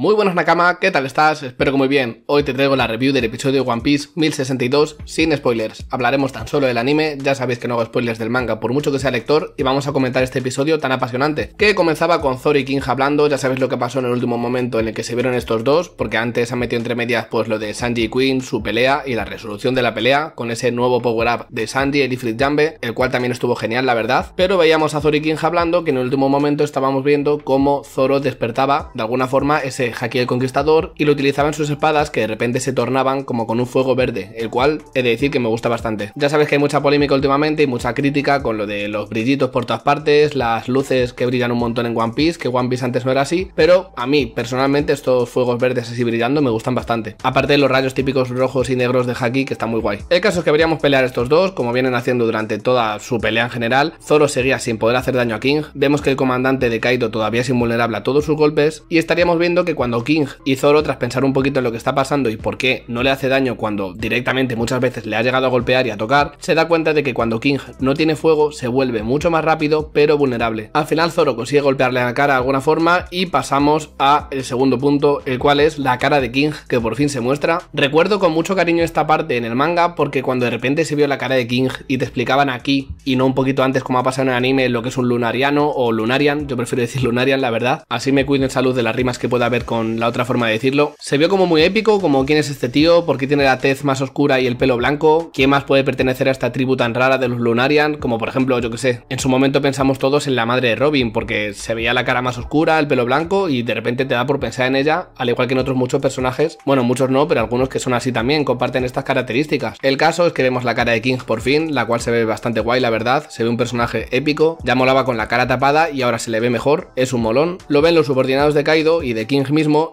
Muy buenas Nakama, ¿qué tal estás? Espero que muy bien. Hoy te traigo la review del episodio One Piece 1062 sin spoilers. Hablaremos tan solo del anime, ya sabéis que no hago spoilers del manga por mucho que sea lector y vamos a comentar este episodio tan apasionante, que comenzaba con Zoro y King hablando, ya sabéis lo que pasó en el último momento en el que se vieron estos dos, porque antes han metido entre medias pues lo de Sanji y Queen, su pelea y la resolución de la pelea con ese nuevo power up de Sanji, el Ifrit Jambe, el cual también estuvo genial la verdad, pero veíamos a Zoro y King hablando que en el último momento estábamos viendo cómo Zoro despertaba de alguna forma ese Haki el Conquistador y lo utilizaban sus espadas que de repente se tornaban como con un fuego verde, el cual he de decir que me gusta bastante. Ya sabes que hay mucha polémica últimamente y mucha crítica con lo de los brillitos por todas partes, las luces que brillan un montón en One Piece, que One Piece antes no era así, pero a mí personalmente estos fuegos verdes así brillando me gustan bastante. Aparte de los rayos típicos rojos y negros de Haki que está muy guay. El caso es que veríamos pelear estos dos, como vienen haciendo durante toda su pelea en general. Zoro seguía sin poder hacer daño a King, vemos que el comandante de Kaido todavía es invulnerable a todos sus golpes y estaríamos viendo que cuando King y Zoro, tras pensar un poquito en lo que está pasando y por qué no le hace daño cuando directamente muchas veces le ha llegado a golpear y a tocar, se da cuenta de que cuando King no tiene fuego se vuelve mucho más rápido pero vulnerable. Al final Zoro consigue golpearle a la cara de alguna forma y pasamos a el segundo punto, el cual es la cara de King que por fin se muestra. Recuerdo con mucho cariño esta parte en el manga porque cuando de repente se vio la cara de King y te explicaban aquí y no un poquito antes como ha pasado en el anime lo que es un lunariano o lunarian, yo prefiero decir lunarian la verdad, así me cuido en salud de las rimas que pueda haber con la otra forma de decirlo. Se vio como muy épico, como quién es este tío, por qué tiene la tez más oscura y el pelo blanco, quién más puede pertenecer a esta tribu tan rara de los Lunarian, como por ejemplo, yo que sé, en su momento pensamos todos en la madre de Robin, porque se veía la cara más oscura, el pelo blanco, y de repente te da por pensar en ella, al igual que en otros muchos personajes, bueno, muchos no, pero algunos que son así también, comparten estas características. El caso es que vemos la cara de King por fin, la cual se ve bastante guay, la verdad, se ve un personaje épico, ya molaba con la cara tapada y ahora se le ve mejor, es un molón, lo ven los subordinados de Kaido y de King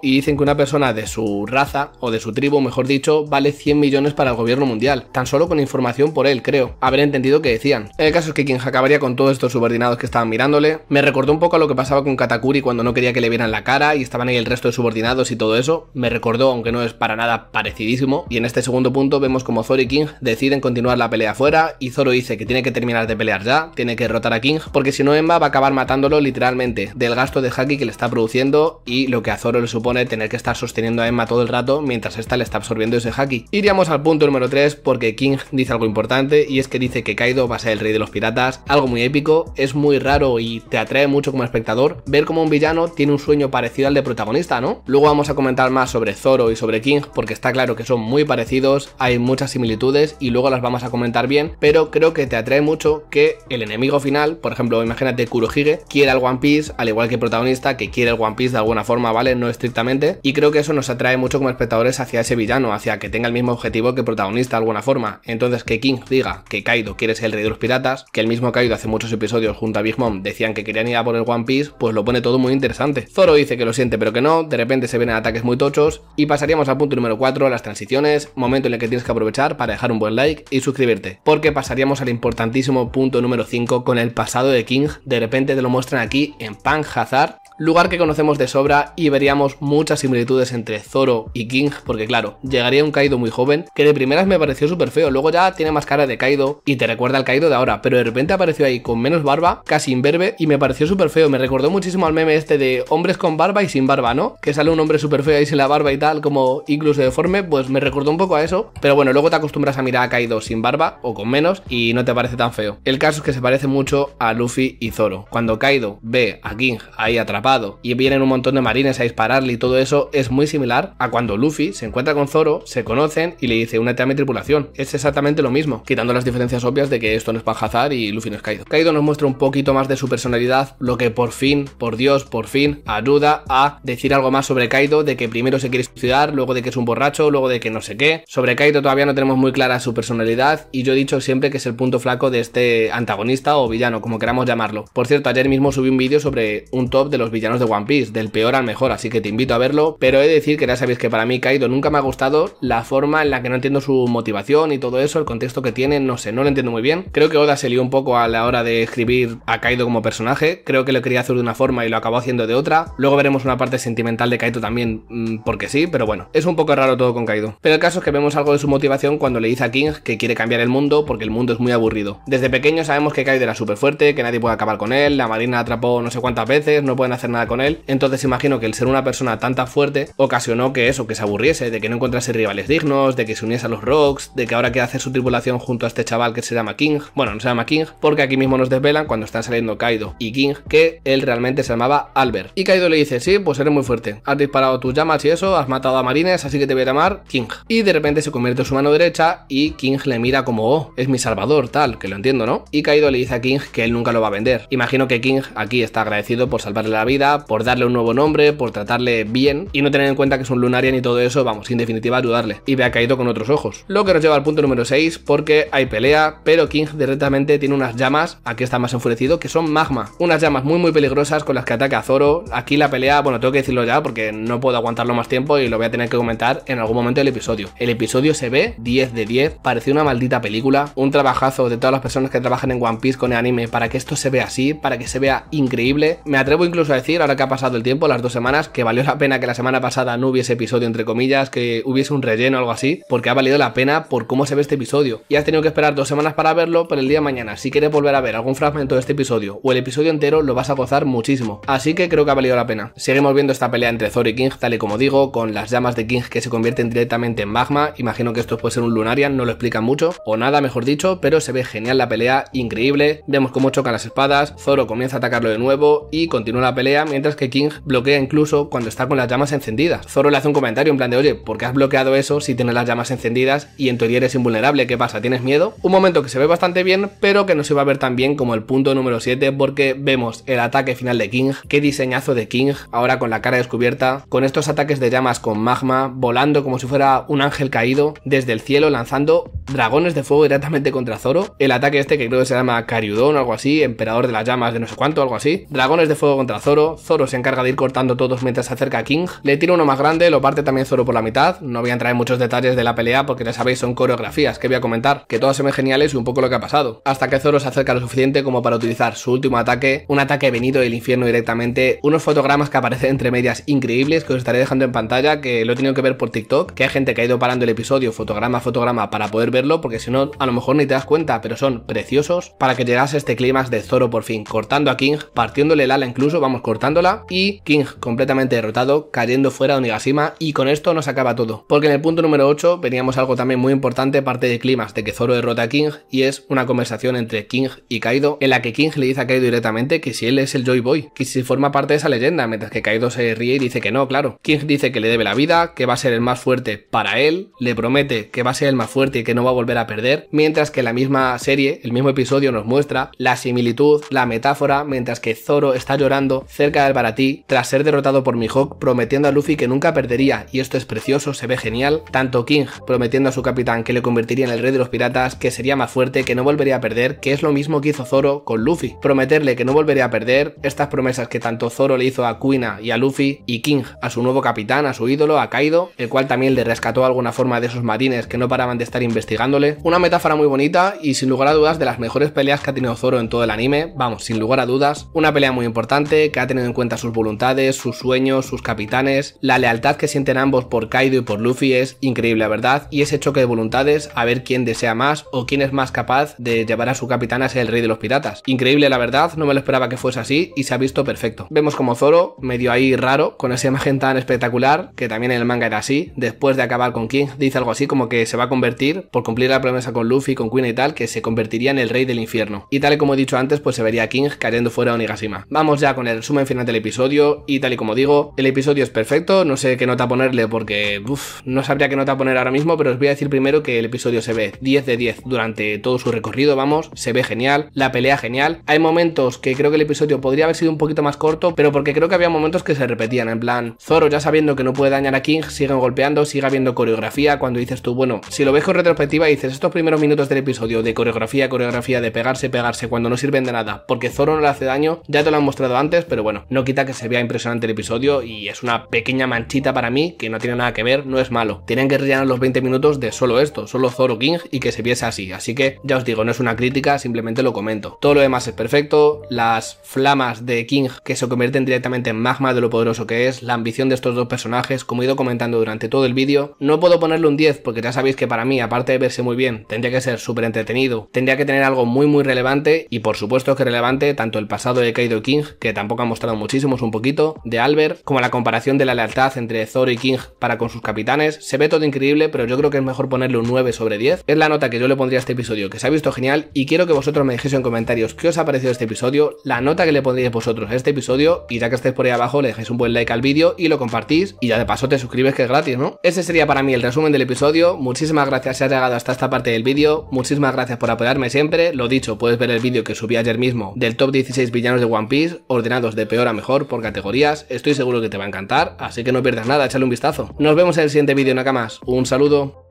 y dicen que una persona de su raza, o de su tribu, mejor dicho, vale 100 millones para el gobierno mundial, tan solo con información por él, creo, haber entendido que decían. El caso es que King acabaría con todos estos subordinados que estaban mirándole, me recordó un poco a lo que pasaba con Katakuri cuando no quería que le vieran la cara y estaban ahí el resto de subordinados y todo eso, me recordó, aunque no es para nada parecidísimo, y en este segundo punto vemos como Zoro y King deciden continuar la pelea afuera, y Zoro dice que tiene que terminar de pelear ya, tiene que derrotar a King, porque si no Emma va a acabar matándolo literalmente, del gasto de haki que le está produciendo y lo que a Zoro le supone tener que estar sosteniendo a Emma todo el rato mientras esta le está absorbiendo ese haki. Iríamos al punto número 3 porque King dice algo importante y es que dice que Kaido va a ser el rey de los piratas, algo muy épico, es muy raro y te atrae mucho como espectador ver cómo un villano tiene un sueño parecido al de protagonista, ¿no? Luego vamos a comentar más sobre Zoro y sobre King porque está claro que son muy parecidos, hay muchas similitudes y luego las vamos a comentar bien, pero creo que te atrae mucho que el enemigo final, por ejemplo, imagínate Kurohige, quiera el One Piece, al igual que el protagonista que quiere el One Piece de alguna forma, ¿vale? no estrictamente, y creo que eso nos atrae mucho como espectadores hacia ese villano, hacia que tenga el mismo objetivo que protagonista de alguna forma. Entonces que King diga que Kaido quiere ser el rey de los piratas, que el mismo Kaido hace muchos episodios junto a Big Mom decían que querían ir a por el One Piece, pues lo pone todo muy interesante. Zoro dice que lo siente pero que no, de repente se ven ataques muy tochos, y pasaríamos al punto número 4, las transiciones, momento en el que tienes que aprovechar para dejar un buen like y suscribirte, porque pasaríamos al importantísimo punto número 5 con el pasado de King, de repente te lo muestran aquí en Pan Hazard, lugar que conocemos de sobra y veríamos muchas similitudes entre Zoro y King, porque claro, llegaría un Kaido muy joven, que de primeras me pareció súper feo, luego ya tiene más cara de Kaido y te recuerda al Kaido de ahora, pero de repente apareció ahí con menos barba, casi imberbe, y me pareció súper feo, me recordó muchísimo al meme este de hombres con barba y sin barba, ¿no? Que sale un hombre súper feo ahí sin la barba y tal, como incluso deforme, pues me recordó un poco a eso, pero bueno, luego te acostumbras a mirar a Kaido sin barba o con menos y no te parece tan feo. El caso es que se parece mucho a Luffy y Zoro. Cuando Kaido ve a King ahí atrapado, y vienen un montón de marines a dispararle y todo eso es muy similar a cuando Luffy se encuentra con Zoro, se conocen y le dice una a mi tripulación. Es exactamente lo mismo, quitando las diferencias obvias de que esto no es Panhazar y Luffy no es Kaido. Kaido nos muestra un poquito más de su personalidad, lo que por fin, por Dios, por fin, ayuda a decir algo más sobre Kaido, de que primero se quiere suicidar, luego de que es un borracho, luego de que no sé qué. Sobre Kaido todavía no tenemos muy clara su personalidad y yo he dicho siempre que es el punto flaco de este antagonista o villano, como queramos llamarlo. Por cierto, ayer mismo subí un vídeo sobre un top de los villanos de One Piece, del peor al mejor, así que te invito a verlo, pero he de decir que ya sabéis que para mí Kaido nunca me ha gustado la forma en la que no entiendo su motivación y todo eso, el contexto que tiene, no sé, no lo entiendo muy bien. Creo que Oda se lió un poco a la hora de escribir a Kaido como personaje, creo que lo quería hacer de una forma y lo acabó haciendo de otra. Luego veremos una parte sentimental de Kaido también, mm, porque sí, pero bueno, es un poco raro todo con Kaido. Pero el caso es que vemos algo de su motivación cuando le dice a King que quiere cambiar el mundo porque el mundo es muy aburrido. Desde pequeño sabemos que Kaido era súper fuerte, que nadie puede acabar con él, la marina atrapó no sé cuántas veces, no pueden hacer nada con él. Entonces imagino que el ser una persona tanta fuerte ocasionó que eso, que se aburriese, de que no encontrase rivales dignos, de que se uniese a los Rocks, de que ahora queda hacer su tripulación junto a este chaval que se llama King. Bueno, no se llama King, porque aquí mismo nos desvelan cuando están saliendo Kaido y King que él realmente se llamaba Albert. Y Kaido le dice, sí, pues eres muy fuerte, has disparado tus llamas y eso, has matado a marines, así que te voy a llamar King. Y de repente se convierte en su mano derecha y King le mira como, oh, es mi salvador, tal, que lo entiendo, ¿no? Y Kaido le dice a King que él nunca lo va a vender. Imagino que King aquí está agradecido por salvarle la vida por darle un nuevo nombre, por tratarle bien y no tener en cuenta que es un Lunarian y todo eso, vamos, sin definitiva ayudarle. Y vea caído con otros ojos. Lo que nos lleva al punto número 6, porque hay pelea, pero King directamente tiene unas llamas, aquí está más enfurecido, que son magma. Unas llamas muy muy peligrosas con las que ataca a Zoro. Aquí la pelea, bueno, tengo que decirlo ya porque no puedo aguantarlo más tiempo y lo voy a tener que comentar en algún momento del episodio. El episodio se ve 10 de 10, parece una maldita película, un trabajazo de todas las personas que trabajan en One Piece con el anime para que esto se vea así, para que se vea increíble. Me atrevo incluso a decir, ahora que ha pasado el tiempo, las dos semanas, que valió la pena que la semana pasada no hubiese episodio, entre comillas, que hubiese un relleno o algo así, porque ha valido la pena por cómo se ve este episodio. Y has tenido que esperar dos semanas para verlo, pero el día de mañana, si quieres volver a ver algún fragmento de este episodio o el episodio entero, lo vas a gozar muchísimo. Así que creo que ha valido la pena. Seguimos viendo esta pelea entre Zoro y King, tal y como digo, con las llamas de King que se convierten directamente en magma. Imagino que esto puede ser un Lunarian, no lo explican mucho, o nada, mejor dicho, pero se ve genial la pelea, increíble. Vemos cómo chocan las espadas, Zoro comienza a atacarlo de nuevo y continúa la pelea mientras que King bloquea incluso cuando está con las llamas encendidas. Zoro le hace un comentario en plan de, oye, ¿por qué has bloqueado eso si tienes las llamas encendidas y en teoría eres invulnerable? ¿Qué pasa? ¿Tienes miedo? Un momento que se ve bastante bien, pero que no se va a ver tan bien como el punto número 7, porque vemos el ataque final de King, qué diseñazo de King, ahora con la cara descubierta, con estos ataques de llamas con magma, volando como si fuera un ángel caído desde el cielo, lanzando dragones de fuego directamente contra Zoro, el ataque este que creo que se llama Cariudón o algo así, emperador de las llamas de no sé cuánto, algo así, dragones de fuego contra Zoro, Zoro. se encarga de ir cortando todos mientras se acerca a King. Le tira uno más grande, lo parte también Zoro por la mitad. No voy a entrar en muchos detalles de la pelea porque ya sabéis, son coreografías que voy a comentar, que todas se ven geniales y un poco lo que ha pasado. Hasta que Zoro se acerca lo suficiente como para utilizar su último ataque, un ataque venido del infierno directamente, unos fotogramas que aparecen entre medias increíbles que os estaré dejando en pantalla, que lo he tenido que ver por TikTok, que hay gente que ha ido parando el episodio fotograma a fotograma para poder verlo, porque si no, a lo mejor ni te das cuenta, pero son preciosos para que llegase este clima de Zoro por fin, cortando a King, partiéndole el ala incluso, vamos, cortándola y King completamente derrotado, cayendo fuera de Onigashima y con esto nos acaba todo. Porque en el punto número 8 veníamos algo también muy importante, parte de climas de que Zoro derrota a King y es una conversación entre King y Kaido en la que King le dice a Kaido directamente que si él es el Joy Boy, que si forma parte de esa leyenda, mientras que Kaido se ríe y dice que no, claro. King dice que le debe la vida, que va a ser el más fuerte para él, le promete que va a ser el más fuerte y que no va a volver a perder, mientras que la misma serie, el mismo episodio nos muestra la similitud, la metáfora, mientras que Zoro está llorando, cerca del Baratí, tras ser derrotado por Mihawk, prometiendo a Luffy que nunca perdería, y esto es precioso, se ve genial, tanto King prometiendo a su capitán que le convertiría en el rey de los piratas, que sería más fuerte, que no volvería a perder, que es lo mismo que hizo Zoro con Luffy, prometerle que no volvería a perder, estas promesas que tanto Zoro le hizo a Kuina y a Luffy, y King a su nuevo capitán, a su ídolo, a Kaido, el cual también le rescató alguna forma de esos marines que no paraban de estar investigándole, una metáfora muy bonita y sin lugar a dudas de las mejores peleas que ha tenido Zoro en todo el anime, vamos, sin lugar a dudas, una pelea muy importante que ha teniendo en cuenta sus voluntades, sus sueños, sus capitanes. La lealtad que sienten ambos por Kaido y por Luffy es increíble, la verdad, y ese choque de voluntades a ver quién desea más o quién es más capaz de llevar a su capitán a ser el rey de los piratas. Increíble, la verdad, no me lo esperaba que fuese así y se ha visto perfecto. Vemos como Zoro, medio ahí raro, con esa imagen tan espectacular, que también en el manga era así, después de acabar con King, dice algo así como que se va a convertir, por cumplir la promesa con Luffy, con Queen y tal, que se convertiría en el rey del infierno. Y tal y como he dicho antes, pues se vería King cayendo fuera de Onigashima. Vamos ya con el resumen en final del episodio y tal y como digo, el episodio es perfecto, no sé qué nota ponerle porque no sabría qué nota poner ahora mismo, pero os voy a decir primero que el episodio se ve 10 de 10 durante todo su recorrido, vamos, se ve genial, la pelea genial, hay momentos que creo que el episodio podría haber sido un poquito más corto, pero porque creo que había momentos que se repetían, en plan, Zoro ya sabiendo que no puede dañar a King, siguen golpeando, sigue habiendo coreografía, cuando dices tú, bueno, si lo ves con retrospectiva dices estos primeros minutos del episodio de coreografía, coreografía, de pegarse, pegarse, cuando no sirven de nada, porque Zoro no le hace daño, ya te lo han mostrado antes, pero bueno bueno, no quita que se vea impresionante el episodio y es una pequeña manchita para mí que no tiene nada que ver, no es malo. Tienen que rellenar los 20 minutos de solo esto, solo Zoro King y que se viese así. Así que ya os digo, no es una crítica, simplemente lo comento. Todo lo demás es perfecto, las flamas de King que se convierten directamente en magma de lo poderoso que es, la ambición de estos dos personajes, como he ido comentando durante todo el vídeo, no puedo ponerle un 10 porque ya sabéis que para mí, aparte de verse muy bien, tendría que ser súper entretenido, tendría que tener algo muy muy relevante y por supuesto que relevante tanto el pasado de Kaido King, que tampoco han mostrado muchísimos un poquito, de Albert, como la comparación de la lealtad entre Zoro y King para con sus capitanes. Se ve todo increíble, pero yo creo que es mejor ponerle un 9 sobre 10. Es la nota que yo le pondría a este episodio, que se ha visto genial, y quiero que vosotros me dejéis en comentarios qué os ha parecido este episodio, la nota que le pondríais vosotros a este episodio, y ya que estáis por ahí abajo, le dejéis un buen like al vídeo y lo compartís, y ya de paso te suscribes que es gratis, ¿no? Ese sería para mí el resumen del episodio. Muchísimas gracias si has llegado hasta esta parte del vídeo. Muchísimas gracias por apoyarme siempre. Lo dicho, puedes ver el vídeo que subí ayer mismo del top 16 villanos de One Piece, ordenados de peor a mejor por categorías, estoy seguro que te va a encantar, así que no pierdas nada, échale un vistazo. Nos vemos en el siguiente vídeo, Nakamas. Un saludo.